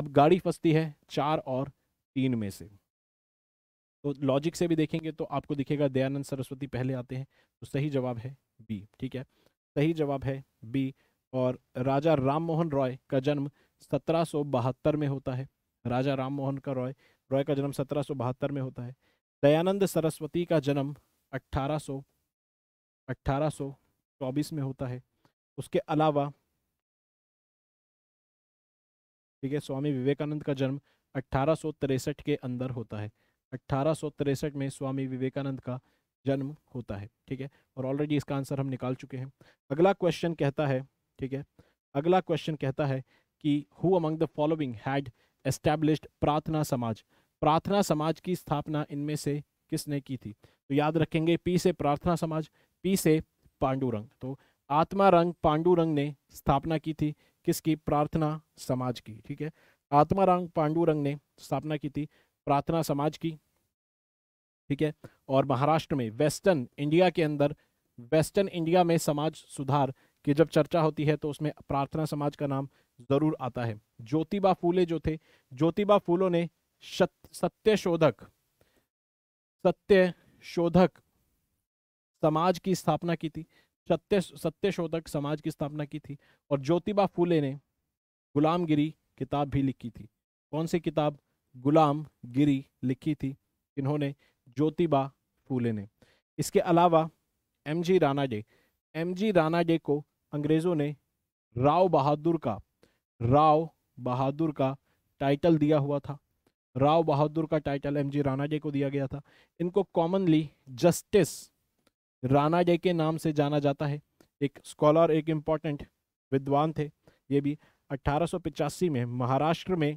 अब गाड़ी फंसती है चार और तीन में से तो लॉजिक से भी देखेंगे तो आपको दिखेगा दयानंद सरस्वती पहले आते हैं तो सही जवाब है बी ठीक है सही जवाब है बी और राजा राममोहन रॉय का जन्म सत्रह में होता है राजा राममोहन का रॉय रॉय का जन्म सत्रह में होता है दयानंद सरस्वती का जन्म 1800 1824 में होता है उसके अलावा ठीक है स्वामी विवेकानंद का जन्म अठारह के अंदर होता है अठारह में स्वामी विवेकानंद का जन्म होता है ठीक है और ऑलरेडी इसका आंसर हम निकाल चुके हैं अगला क्वेश्चन कहता है ठीक है अगला क्वेश्चन कहता है कि who among the following had established Prarthana Samaj प्रार्थना समाज की स्थापना इनमें से किसने की थी तो याद रखेंगे पी से प्रार्थना समाज पी से पांडुरंग तो आत्मा रंग पांडुरंग ने स्थापना की थी किसकी प्रार्थना समाज की ठीक है पांडु पांडुरंग ने स्थापना की थी प्रार्थना समाज की ठीक है और महाराष्ट्र में वेस्टर्न इंडिया के अंदर वेस्टर्न इंडिया में समाज सुधार की जब चर्चा होती है तो उसमें प्रार्थना समाज का नाम जरूर आता है ज्योतिबा फूले जो थे ज्योतिबा फूलों ने सत्य शोधक सत्य शोधक समाज की स्थापना की थी सत्य सत्य शोधक समाज की स्थापना की थी और ज्योतिबा फूले ने गुलामगिरी किताब भी लिखी थी कौन सी किताब गुलाम गिरी लिखी थी इन्होंने ज्योतिबा फूले ने इसके अलावा M G Ranade M G Ranade को अंग्रेज़ों ने राव बहादुर का राव बहादुर का टाइटल दिया हुआ था राव बहादुर का title M G Ranade को दिया गया था इनको कॉमनली जस्टिस राना डे के नाम से जाना जाता है एक स्कॉलर एक इम्पॉर्टेंट विद्वान थे ये भी 1885 में महाराष्ट्र में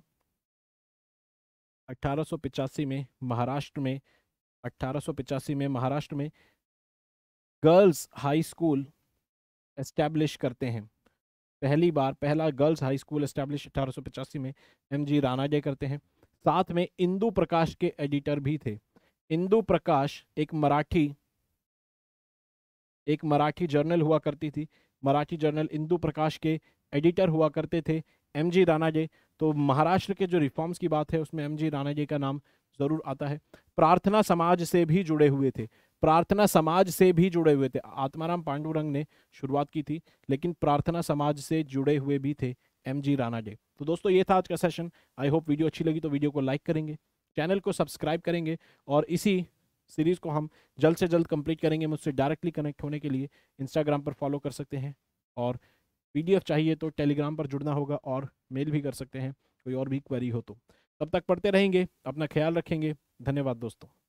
1885 में महाराष्ट्र में 1885 में महाराष्ट्र में गर्ल्स हाई स्कूल एस्टैब्लिश करते हैं पहली बार पहला गर्ल्स हाई स्कूल एस्टैब्लिश 1885 में एम जी राणा डे करते हैं साथ में इंदु प्रकाश के एडिटर भी थे इंदु प्रकाश एक मराठी एक मराठी जर्नल हुआ करती थी मराठी जर्नल इंदु प्रकाश के एडिटर हुआ करते थे एम जी राणाजे तो महाराष्ट्र के जो रिफॉर्म्स की बात है उसमें एम जी राणा जी का नाम ज़रूर आता है प्रार्थना समाज से भी जुड़े हुए थे प्रार्थना समाज से भी जुड़े हुए थे आत्माराम पांडुरंग ने शुरुआत की थी लेकिन प्रार्थना समाज से जुड़े हुए भी थे एम जी राणा तो दोस्तों ये था आज का सेशन आई होप वीडियो अच्छी लगी तो वीडियो को लाइक करेंगे चैनल को सब्सक्राइब करेंगे और इसी सीरीज़ को हम जल्द से जल्द कंप्लीट करेंगे मुझसे डायरेक्टली कनेक्ट होने के लिए इंस्टाग्राम पर फॉलो कर सकते हैं और पीडीएफ चाहिए तो टेलीग्राम पर जुड़ना होगा और मेल भी कर सकते हैं कोई और भी क्वेरी हो तो तब तक पढ़ते रहेंगे अपना ख्याल रखेंगे धन्यवाद दोस्तों